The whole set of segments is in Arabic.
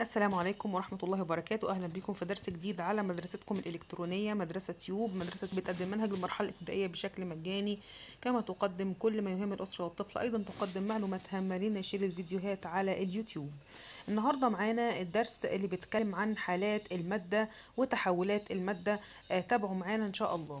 السلام عليكم ورحمة الله وبركاته أهلا بكم في درس جديد على مدرستكم الإلكترونية مدرسة تيوب مدرسة بتقدم منهج المرحلة الابتدائية بشكل مجاني كما تقدم كل ما يهم الأسرة والطفل أيضا تقدم معلومات هامة لنشر الفيديوهات على اليوتيوب النهاردة معانا الدرس اللي بيتكلم عن حالات المادة وتحولات المادة آه، تابعوا معانا إن شاء الله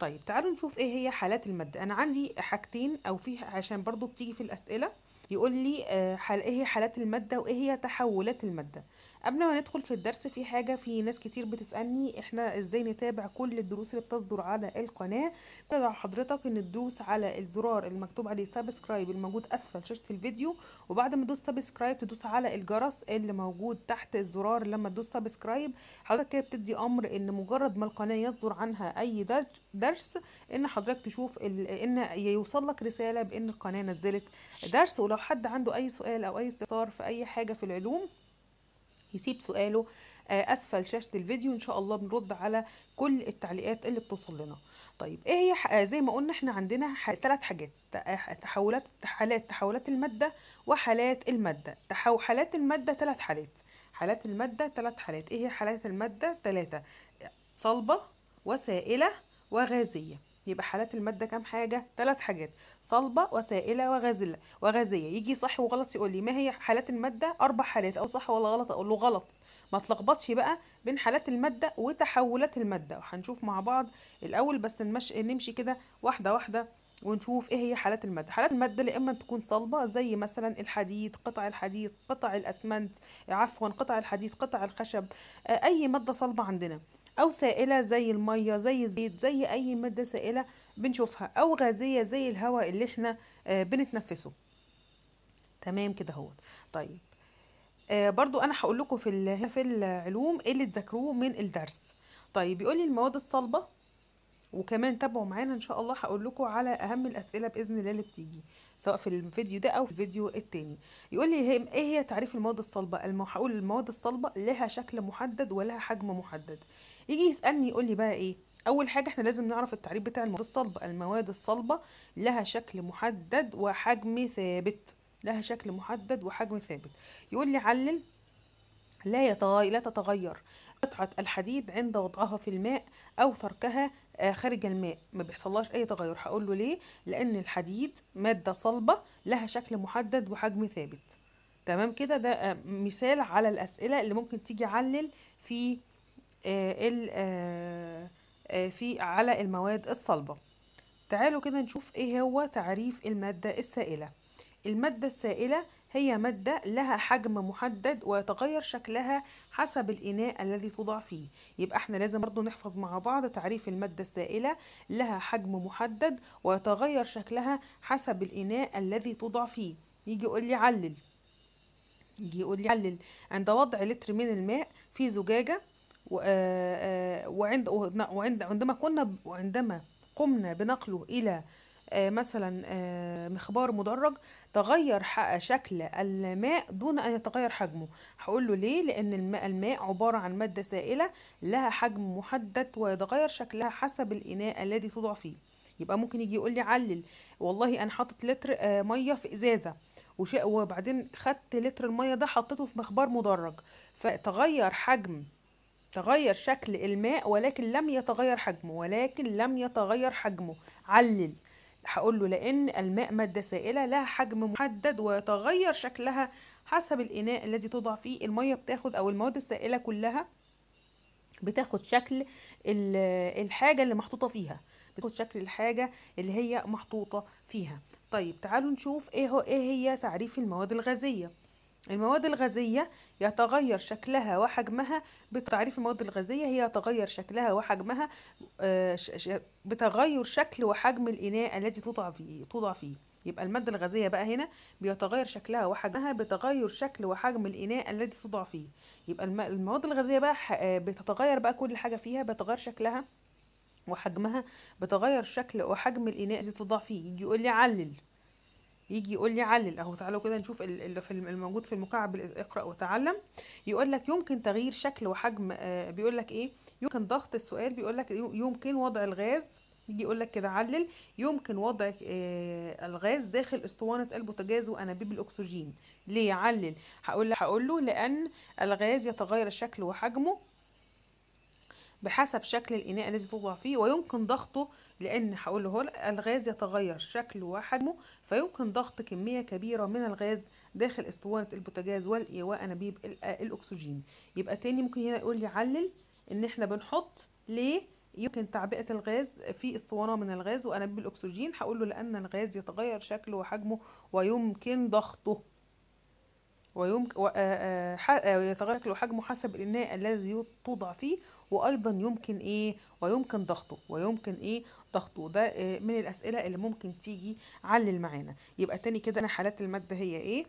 طيب تعالوا نشوف ايه هي حالات المادة أنا عندي حاجتين أو فيها عشان برضو بتيجي في الأسئلة يقول لي آه، ايه هي حالات الماده وايه هي تحولات الماده قبل ما ندخل في الدرس في حاجة في ناس كتير بتسألني احنا ازاي نتابع كل الدروس اللي بتصدر على القناة على حضرتك ان تدوس على الزرار المكتوب عليه سبسكرايب الموجود اسفل شاشة الفيديو وبعد ما تدوس سبسكرايب تدوس على الجرس اللي موجود تحت الزرار لما تدوس سبسكرايب حضرتك كده بتدي امر ان مجرد ما القناة يصدر عنها اي درس ان حضرتك تشوف ان يوصل لك رسالة بان القناة نزلت درس ولو حد عنده اي سؤال او اي استفسار في اي حاجة في العلوم يسيب سؤاله آه، اسفل شاشه الفيديو ان شاء الله بنرد على كل التعليقات اللي بتوصل لنا طيب ايه هي آه، زي ما قلنا احنا عندنا ثلاث حاجات آه، تحولات حالات تحولات الماده وحالات الماده حالات الماده ثلاث حالات حالات الماده ثلاث حالات ايه هي حالات الماده ثلاثه صلبه وسائله وغازيه يبقى حالات الماده كام حاجه ثلاث حاجات صلبه وسائله وغازله وغازيه يجي صح وغلط يقول لي ما هي حالات الماده اربع حالات او صح ولا غلط اقول له غلط ما تلخبطش بقى بين حالات الماده وتحولات الماده وهنشوف مع بعض الاول بس نمشي نمشي كده واحده واحده ونشوف ايه هي حالات الماده حالات الماده يا اما تكون صلبه زي مثلا الحديد قطع الحديد قطع الاسمنت عفوا قطع الحديد قطع الخشب آه، اي ماده صلبه عندنا او سائله زي الميه زي الزيت زي اي ماده سائله بنشوفها او غازيه زي الهواء اللي احنا آه، بنتنفسه تمام كده اهوت طيب آه، برضو انا هقول لكم في في العلوم إيه اللي تذاكروه من الدرس طيب بيقول لي المواد الصلبه وكمان تابعوا معانا ان شاء الله هقول لكم على اهم الاسئله باذن الله اللي بتيجي سواء في الفيديو ده او في الفيديو التاني يقول لي ايه هي تعريف المواد الصلبه هقول المواد الصلبه لها شكل محدد ولها حجم محدد يجي يسالني يقول لي بقى ايه اول حاجه احنا لازم نعرف التعريف بتاع المواد الصلبه المواد الصلبه لها شكل محدد وحجم ثابت لها شكل محدد وحجم ثابت يقول لي علل لا لا تتغير قطعة الحديد عند وضعها في الماء أو تركها آه، خارج الماء ما بيحصلهاش أي تغير هقول له ليه لأن الحديد مادة صلبة لها شكل محدد وحجم ثابت تمام كده ده آه، مثال على الأسئلة اللي ممكن تيجي علل في آه، آه، آه، في على المواد الصلبة تعالوا كده نشوف ايه هو تعريف المادة السائلة المادة السائلة هي مادة لها حجم محدد ويتغير شكلها حسب الإناء الذي توضع فيه يبقى احنا لازم برضو نحفظ مع بعض تعريف المادة السائلة لها حجم محدد ويتغير شكلها حسب الإناء الذي توضع فيه يجي يقول لي علل يجي يقول لي علل عند وضع لتر من الماء في زجاجة آه، آه، وعند وعند عندما كنا وعندما قمنا بنقله الى آه، مثلا مخبار مدرج تغير شكل الماء دون ان يتغير حجمه هقول له ليه لان الماء عباره عن ماده سائله لها حجم محدد ويتغير شكلها حسب الاناء الذي توضع فيه يبقى ممكن يجي يقول لي علل والله انا حاطط لتر ميه في ازازه وبعدين خدت لتر الميه ده حطيته في مخبار مدرج فتغير حجم تغير شكل الماء ولكن لم يتغير حجمه ولكن لم يتغير حجمه علل هقول له لأن الماء مادة سائلة لها حجم محدد ويتغير شكلها حسب الإناء الذي توضع فيه المية بتاخد أو المواد السائلة كلها بتاخد شكل الحاجة اللي محطوطة فيها بتاخد شكل الحاجة اللي هي محطوطة فيها طيب تعالوا نشوف ايه هو ايه هي تعريف المواد الغازية المواد الغازية يتغير شكلها وحجمها بتعريف المواد الغازية هي يتغير شكلها وحجمها آه، بتغير شكل وحجم الإناء الذي توضع فيه توضع فيه يبقى المادة الغازية بقى هنا بيتغير شكلها وحجمها بتغير شكل وحجم الإناء الذي توضع فيه يبقى المواد الغازية بقى آه، بتتغير بقى كل حاجة فيها بتغير شكلها وحجمها بتغير شكل وحجم الإناء الذي توضع فيه يجي يقول لي علل يجي يقول لي علل اهو تعالوا كده نشوف اللي في الموجود في المكعب اقرا وتعلم يقول لك يمكن تغيير شكل وحجم آه بيقول لك ايه يمكن ضغط السؤال بيقول لك يمكن وضع الغاز يجي يقول لك كده علل يمكن وضع آه الغاز داخل اسطوانه البوتاجاز وانابيب الاكسجين ليه علل هقول هقول له لان الغاز يتغير شكله وحجمه بحسب شكل الإناء الذي توضع فيه ويمكن ضغطه لأن هقول هو الغاز يتغير شكله وحجمه فيمكن ضغط كمية كبيرة من الغاز داخل اسطوانة البوتاجاز والإيواء أنابيب آه، الأكسجين يبقى تاني ممكن هنا يقول لي علل إن إحنا بنحط ليه يمكن تعبئة الغاز في اسطوانة من الغاز وأنابيب الأكسجين هقول له لأن الغاز يتغير شكله وحجمه ويمكن ضغطه ويتغير آه، آه، آه، حجمه حسب الإناء الذي توضع فيه وأيضا يمكن إيه ويمكن ضغطه ويمكن إيه ضغطه ده من الأسئلة اللي ممكن تيجي علل معانا يبقى تاني كده أنا حالات المادة هي إيه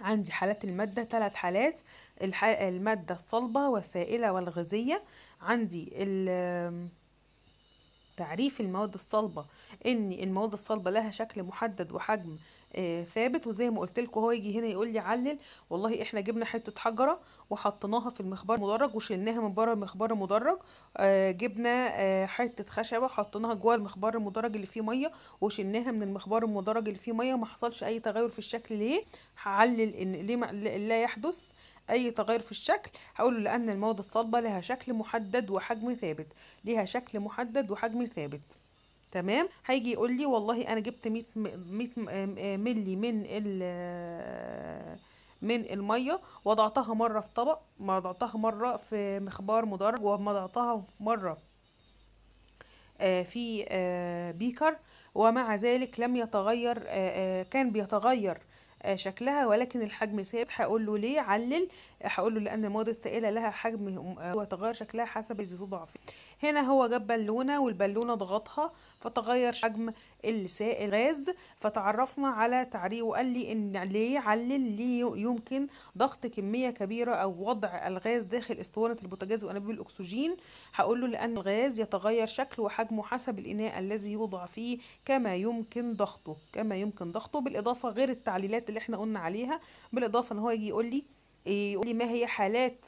عندي حالات المادة ثلاث حالات المادة الصلبة والسائلة والغازية عندي ال تعريف المواد الصلبة ان المواد الصلبة لها شكل محدد وحجم آه، ثابت وزي ما قلت لكم هو يجي هنا يقول لي علل والله احنا جبنا حته حجره وحطيناها في المخبار المدرج وشلناها من بره المخبار المدرج آه، جبنا آه، حته خشبه حطيناها جوه المخبار المدرج اللي فيه ميه وشلناها من المخبار المدرج اللي فيه ميه ما حصلش اي تغير في الشكل ليه هعلل ان ليه لا يحدث اي تغير في الشكل هقوله لان المواد الصلبه لها شكل محدد وحجم ثابت ليها شكل محدد وحجم ثابت تمام هيجي يقول لي والله انا جبت 100 100 آه، مللي من ال من الميه وضعتها مره في طبق وضعتها مره في مخبار مدرج وضعتها مره آه، في آه، بيكر ومع ذلك لم يتغير كان بيتغير شكلها ولكن الحجم ثابت هقول له ليه علل هقول له لان المواد السائله لها حجم وتغير شكلها حسب الزيوت ضعف هنا هو جاب بالونه والبالونه ضغطها فتغير حجم السائل غاز فتعرفنا على تعريق وقال لي ان ليه علل ليه يمكن ضغط كميه كبيره او وضع الغاز داخل اسطوانه البوتاجاز وانابيب الاكسجين هقول له لان الغاز يتغير شكله وحجمه حسب الاناء الذي يوضع فيه كما يمكن ضغطه كما يمكن ضغطه بالاضافه غير التعليلات اللي احنا قلنا عليها بالاضافه ان هو يجي يقول لي يقول لي ما هي حالات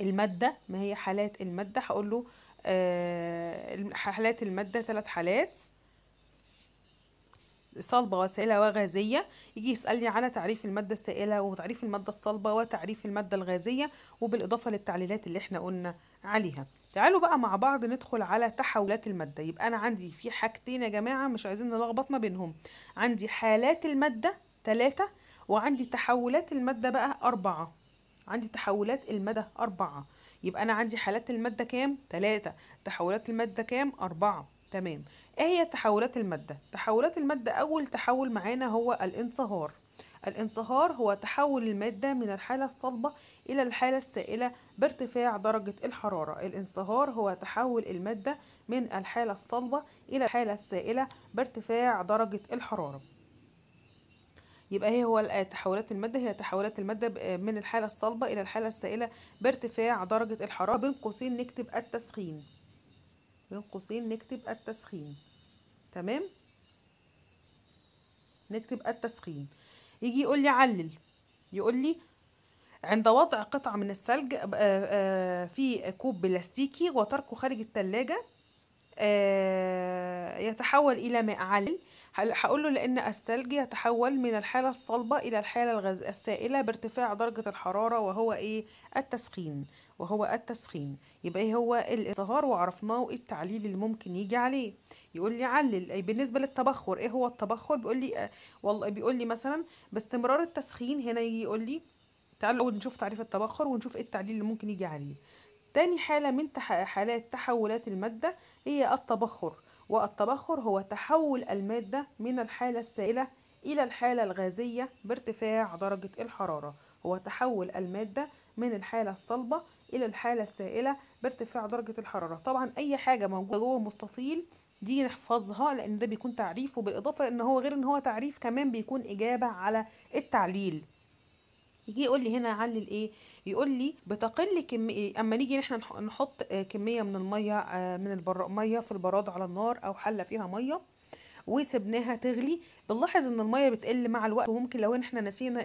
المادة ما هي حالات المادة هقول له آه حالات المادة ثلاث حالات صلبة وسائلة وغازية يجي يسألني على تعريف المادة السائلة وتعريف المادة الصلبة وتعريف المادة الغازية وبالإضافة للتعليلات اللي احنا قلنا عليها تعالوا بقى مع بعض ندخل على تحولات المادة يبقى أنا عندي في حاجتين يا جماعة مش عايزين نلخبط ما بينهم عندي حالات المادة ثلاثة وعندي تحولات المادة بقى أربعة عندي تحولات المدى أربعة يبقى أنا عندي حالات المادة كام؟ تلاتة تحولات المادة كام؟ أربعة تمام إيه هي تحولات المادة؟ تحولات المادة أول تحول معانا هو الانصهار الانصهار هو تحول المادة من الحالة الصلبة إلى الحالة السائلة بارتفاع درجة الحرارة الانصهار هو تحول المادة من الحالة الصلبة إلى الحالة السائلة بارتفاع درجة الحرارة يبقى هي هو تحولات الماده هي تحولات الماده من الحاله الصلبه الى الحاله السائله بارتفاع درجه الحراره بين قوسين نكتب التسخين بين قوسين نكتب التسخين تمام نكتب التسخين يجي يقول لي علل يقول لي عند وضع قطعة من الثلج آه، آه، في كوب بلاستيكي وتركه خارج التلاجة آه، يتحول إلى ماء عل هقول له لأن الثلج يتحول من الحالة الصلبة إلى الحالة الغاز السائلة بارتفاع درجة الحرارة وهو إيه التسخين وهو التسخين يبقى إيه هو الانصهار وعرفناه التعليل اللي ممكن يجي عليه يقول لي علل أي بالنسبة للتبخر إيه هو التبخر بيقول لي والله بيقول لي مثلا باستمرار التسخين هنا يجي يقول لي تعالوا أول نشوف تعريف التبخر ونشوف إيه التعليل اللي ممكن يجي عليه تاني حالة من حالات تحولات المادة هي التبخر والتبخر هو تحول المادة من الحالة السائلة إلى الحالة الغازية بارتفاع درجة الحرارة هو تحول المادة من الحالة الصلبة إلى الحالة السائلة بارتفاع درجة الحرارة طبعا أي حاجة موجودة جوه مستطيل دي نحفظها لأن ده بيكون تعريفه وبالإضافة إن هو غير إن هو تعريف كمان بيكون إجابة على التعليل يجي يقول لي هنا علل ايه يقول لي بتقل كميه اما نيجي احنا نحط آه، كميه من الميه آه، من البر... ميه في البراد على النار او حله فيها ميه وسبناها تغلي بنلاحظ ان الميه بتقل مع الوقت وممكن لو احنا نسينا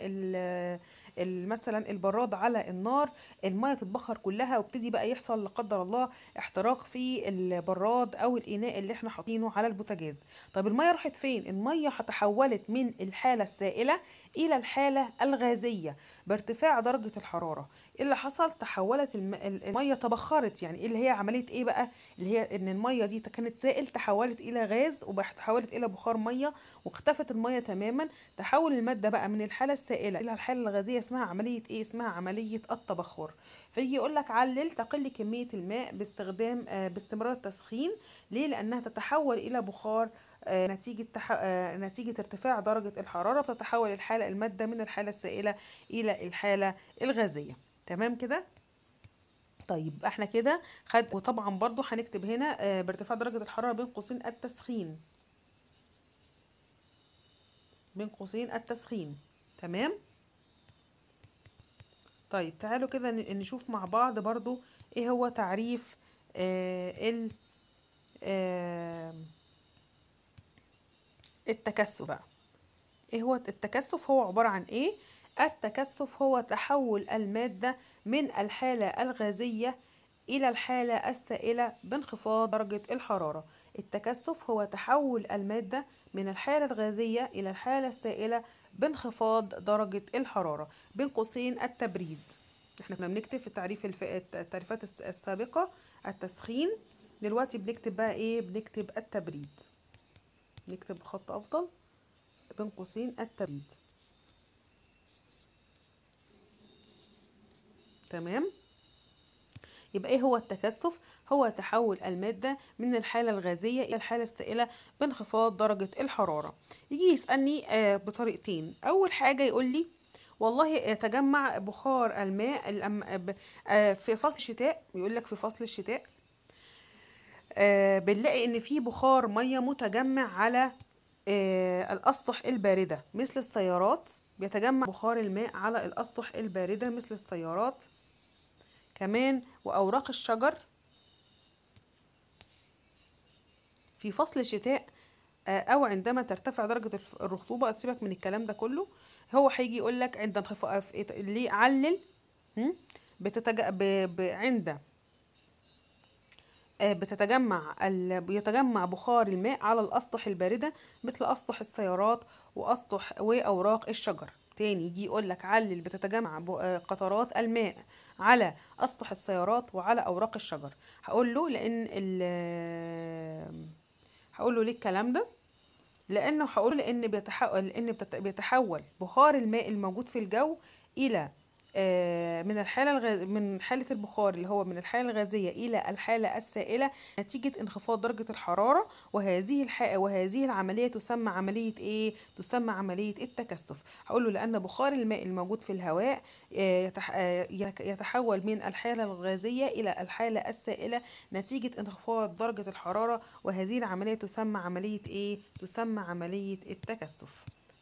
مثلا البراد على النار الميه تتبخر كلها وابتدي بقى يحصل لا قدر الله احتراق في البراد او الاناء اللي احنا حاطينه على البوتاجاز طب الميه راحت فين الميه تحولت من الحاله السائله الى الحاله الغازيه بارتفاع درجه الحراره إيه اللي حصل تحولت الميه تبخرت يعني إيه اللي هي عمليه ايه بقى اللي هي ان الميه دي كانت سائل تحولت الى غاز وتحولت الى بخار ميه واختفت الميه تماما تحول الماده بقى من الحاله السائله الى الحاله الغازيه اسمها عملية ايه اسمها عملية التبخر فيجي يقول لك علل تقل كمية الماء باستخدام آه، باستمرار التسخين ليه لأنها تتحول إلى بخار آه، نتيجة تح... آه، نتيجة ارتفاع درجة الحرارة بتتحول الحالة المادة من الحالة السائلة إلى الحالة الغازية تمام كده؟ طيب احنا كده خد وطبعا برضو هنكتب هنا بارتفاع درجة الحرارة بين قوسين التسخين بين قوسين التسخين تمام؟ طيب تعالوا كده نشوف مع بعض برضو ايه هو تعريف آه ال آه التكثف بقى ايه هو التكثف هو عبارة عن ايه التكثف هو تحول المادة من الحالة الغازية إلى الحالة السائلة بانخفاض درجة الحرارة التكثف هو تحول المادة من الحالة الغازية إلى الحالة السائلة بانخفاض درجة الحرارة بين قوسين التبريد احنا كنا بنكتب في التعريف الف... التعريفات السابقة التسخين دلوقتي بنكتب بقى ايه بنكتب التبريد نكتب خط افضل بين قوسين التبريد تمام يبقى ايه هو التكثف هو تحول الماده من الحاله الغازيه الى الحاله السائله بانخفاض درجه الحراره يجي يسالني آه، بطريقتين اول حاجه يقول لي والله تجمع بخار الماء آه، في فصل الشتاء يقول لك في فصل الشتاء آه، بنلاقي ان في بخار ميه متجمع على الاسطح البارده مثل السيارات بيتجمع بخار الماء على الاسطح البارده مثل السيارات كمان وأوراق الشجر في فصل الشتاء آه، أو عندما ترتفع درجة الرطوبة سيبك من الكلام ده كله هو هيجي يقول لك عند انخفاض آه، إيه ليه علل بتتج... ب... ب... عند آه، بتتجمع ال... بيتجمع بخار الماء على الأسطح الباردة مثل أسطح السيارات وأسطح وأوراق الشجر تاني يجي يقول لك علل بتتجمع آه، قطرات الماء على اسطح السيارات وعلى اوراق الشجر هقول له لان آه، هقول له ليه الكلام ده لانه هقول بيتحول ان بيتحول بخار الماء الموجود في الجو الى آه، من الحالة الغاز... من حالة البخار اللي هو من الحالة الغازية إلى الحالة السائلة نتيجة انخفاض درجة الحرارة وهذه الح... وهذه العملية تسمى عملية إيه؟ تسمى عملية التكثف هقول له لأن بخار الماء الموجود في الهواء آه، آه، يتح... يتحول من الحالة الغازية إلى الحالة السائلة نتيجة انخفاض درجة الحرارة وهذه العملية تسمى عملية إيه؟ تسمى عملية التكثف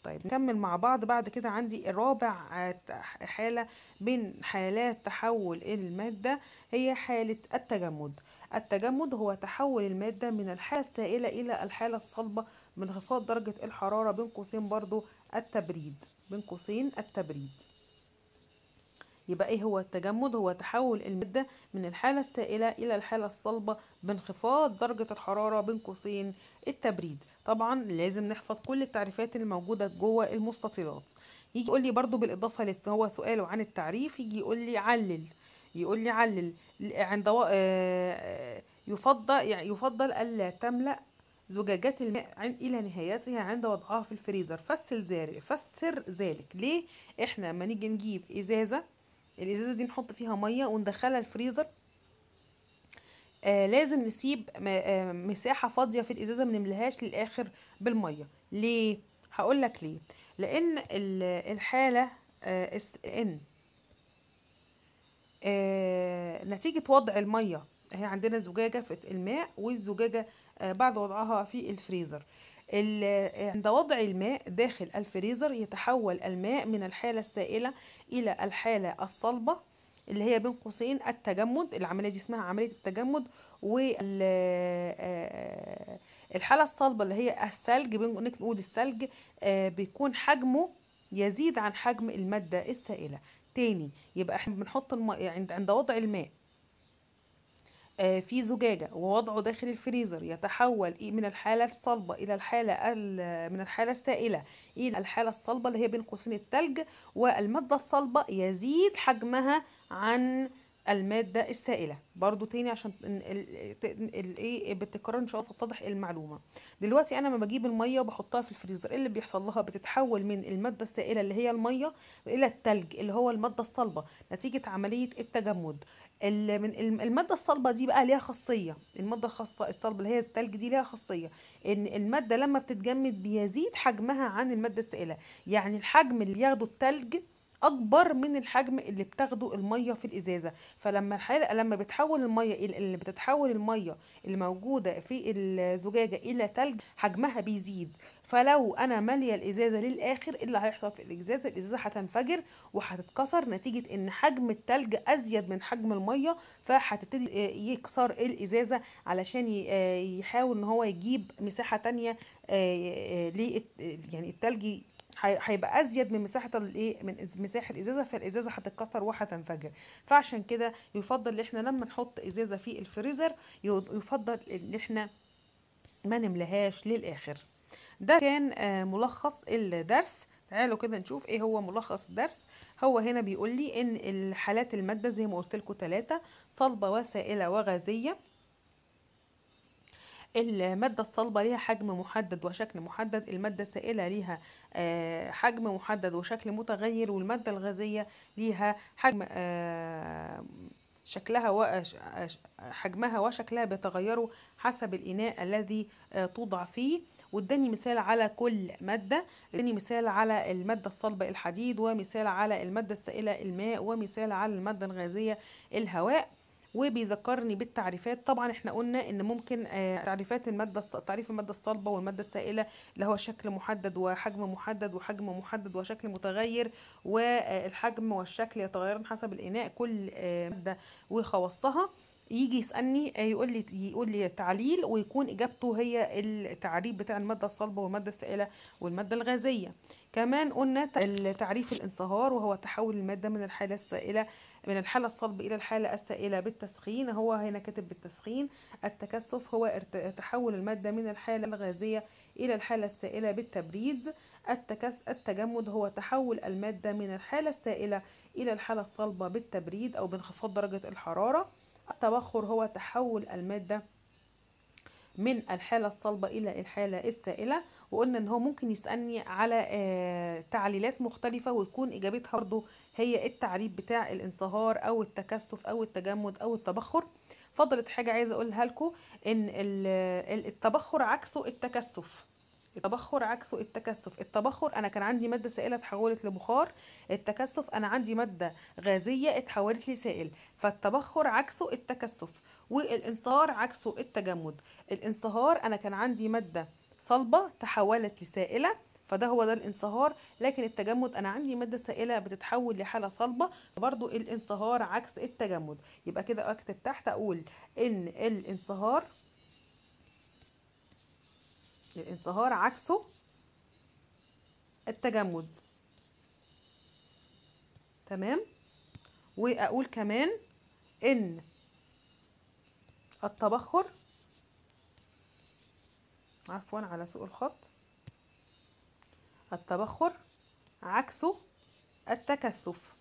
طيب نكمل مع بعض بعد كده عندي الرابع آه، حالة من حالات تحول المادة هي حالة التجمد التجمد هو تحول المادة من الحالة السائلة إلى الحالة الصلبة من انخفاض درجة الحرارة بين قوسين برضو التبريد بين قوسين التبريد يبقى ايه هو التجمد هو تحول المادة من الحالة السائلة الى الحالة الصلبة بانخفاض درجة الحرارة بين قوسين التبريد طبعا لازم نحفظ كل التعريفات الموجودة جوه المستطيلات يجي يقول لي برضو بالاضافة لسه هو سؤاله عن التعريف يجي يقول لي علل يقول لي علل عند و... آه، آه، يفضل يعني يفضل الا تملا زجاجات الماء الى نهايتها عند وضعها في الفريزر فسر ذلك فسر ذلك ليه احنا لما نيجي نجيب ازازه الازازه دي نحط فيها ميه وندخلها الفريزر آه لازم نسيب آه، مساحه فاضيه في الازازه ما نملهاش للاخر بالميه ليه هقول لك ليه لان الحاله آه اس ان آه نتيجه وضع الميه هي عندنا زجاجه في الماء والزجاجه آه بعد وضعها في الفريزر آه، عند وضع الماء داخل الفريزر يتحول الماء من الحالة السائلة إلى الحالة الصلبة اللي هي بين قوسين التجمد العملية دي اسمها عملية التجمد والحالة آه، الصلبة اللي هي الثلج نقول الثلج آه، بيكون حجمه يزيد عن حجم المادة السائلة تاني يبقى احنا بنحط الماء عند وضع الماء آه، في زجاجة ووضعه داخل الفريزر يتحول من الحالة الصلبة إلى الحالة من الحالة السائلة إلى الحالة الصلبة اللي هي بين قوسين التلج والمادة الصلبة يزيد حجمها عن المادة السائلة برضو تاني عشان الايه بالتكرار ان شاء الله تتضح المعلومة دلوقتي انا ما بجيب المية وبحطها في الفريزر إيه اللي بيحصل لها بتتحول من المادة السائلة اللي هي المية الى التلج اللي هو المادة الصلبة نتيجة عملية التجمد من المادة الصلبة دي بقى ليها خاصية المادة الخاصة الصلبة اللي هي التلج دي ليها خاصية ان المادة لما بتتجمد بيزيد حجمها عن المادة السائلة يعني الحجم اللي بياخده التلج اكبر من الحجم اللي بتاخده الميه في الازازه فلما الحلقه لما بتحول الميه اللي بتتحول الميه الموجوده في الزجاجه الى تلج حجمها بيزيد فلو انا ماليه الازازه للاخر إيه اللي هيحصل في الازازه الازازه هتنفجر وهتتكسر نتيجه ان حجم التلج ازيد من حجم الميه فهتبتدي آه، يكسر الازازه علشان آه، يحاول ان هو يجيب مساحه تانية آه، يعني التلج هيبقى ازيد من مساحه الايه من مساحه الازازه فالازازه هتتكسر وهتنفجر فعشان كده يفضل ان احنا لما نحط ازازه في الفريزر يفضل ان احنا ما نملهاش للاخر ده كان آه، ملخص الدرس تعالوا كده نشوف ايه هو ملخص الدرس هو هنا بيقول لي ان الحالات الماده زي ما قلت لكم ثلاثه صلبه وسائله وغازيه المادة الصلبة ليها حجم محدد وشكل محدد المادة السائلة ليها آه، حجم محدد وشكل متغير والمادة الغازية ليها حجم آه، شكلها وحجمها آه، حجمها وشكلها بيتغيروا حسب الإناء الذي توضع فيه واداني مثال على كل مادة اداني مثال على المادة الصلبة الحديد ومثال على المادة السائلة الماء ومثال على المادة الغازية الهواء وبيذكرني بالتعريفات طبعا احنا قلنا ان ممكن آه، تعريفات الماده تعريف الماده الصلبه والماده السائله اللي هو شكل محدد وحجم محدد وحجم محدد وشكل متغير والحجم والشكل يتغيران حسب الاناء كل آه، ماده وخواصها يجي يسالني يقول لي يقول لي تعليل ويكون اجابته هي التعريف بتاع الماده الصلبه والماده السائله والماده الغازيه كمان قلنا تعريف الانصهار وهو تحول الماده من الحاله السائله من الحاله الصلبه الى الحاله السائله بالتسخين هو هنا كاتب بالتسخين التكثف هو تحول الماده من الحاله الغازيه الى الحاله السائله بالتبريد التكس التجمد هو تحول الماده من الحاله السائله الى الحاله الصلبه بالتبريد او بانخفاض درجه الحراره التبخر هو تحول المادة من الحالة الصلبة إلى الحالة السائلة وقلنا إن هو ممكن يسألني على آه، تعليلات مختلفة وتكون إجابتها برضو هي التعريب بتاع الانصهار أو التكثف أو التجمد أو التبخر فضلت حاجة عايزة أقولها لكم إن التبخر عكسه التكثف التبخر عكسه التكثف التبخر انا كان عندي ماده سائله اتحولت لبخار التكثف انا عندي ماده غازيه اتحولت لسائل فالتبخر عكسه التكثف والانصهار عكسه التجمد الانصهار انا كان عندي ماده صلبه تحولت لسائله فده هو ده الانصهار لكن التجمد انا عندي ماده سائله بتتحول لحاله صلبه برضو الانصهار عكس التجمد يبقى كده اكتب تحت اقول ان الانصهار الانصهار عكسه التجمد تمام واقول كمان ان التبخر عفوا على سوء الخط التبخر عكسه التكثف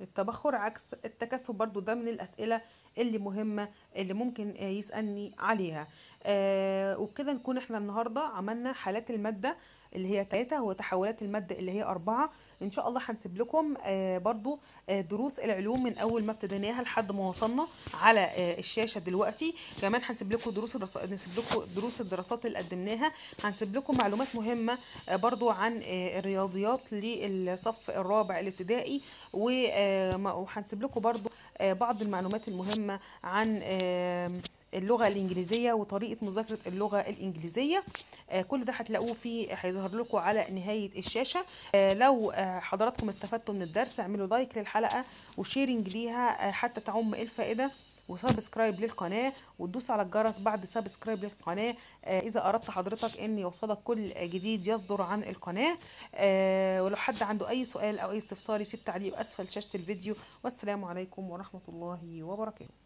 التبخر عكس التكثف برضو ده من الأسئلة اللي مهمة اللي ممكن يسألني عليها آه وبكده نكون احنا النهارده عملنا حالات الماده اللي هي 3 وتحولات الماده اللي هي 4 ان شاء الله هنسيب لكم آه برضو آه دروس العلوم من اول ما ابتديناها لحد ما وصلنا على آه الشاشه دلوقتي كمان هنسيب لكم دروس نسيب لكم دروس الدراسات اللي قدمناها هنسيب لكم معلومات مهمه آه برضو عن آه الرياضيات للصف الرابع الابتدائي آه، وهنسيب لكم برضو آه بعض المعلومات المهمه عن آه اللغه الانجليزيه وطريقه مذاكره اللغه الانجليزيه آه، كل ده هتلاقوه في هيظهر لكم على نهايه الشاشه آه، لو آه، حضراتكم استفدتوا من الدرس اعملوا لايك للحلقه وشيرنج ليها حتى تعم الفائده وسبسكرايب للقناة وتدوس على الجرس بعد سبسكرايب للقناة إذا أردت حضرتك أن يوصلك كل جديد يصدر عن القناة ولو حد عنده أي سؤال أو أي استفسار يسيب تعليق أسفل شاشة الفيديو والسلام عليكم ورحمة الله وبركاته